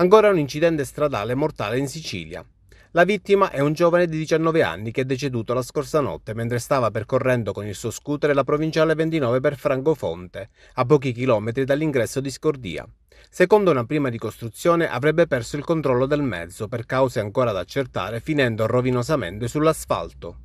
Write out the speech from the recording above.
Ancora un incidente stradale mortale in Sicilia. La vittima è un giovane di 19 anni che è deceduto la scorsa notte mentre stava percorrendo con il suo scooter la provinciale 29 per Francofonte, a pochi chilometri dall'ingresso di Scordia. Secondo una prima ricostruzione avrebbe perso il controllo del mezzo per cause ancora da accertare finendo rovinosamente sull'asfalto.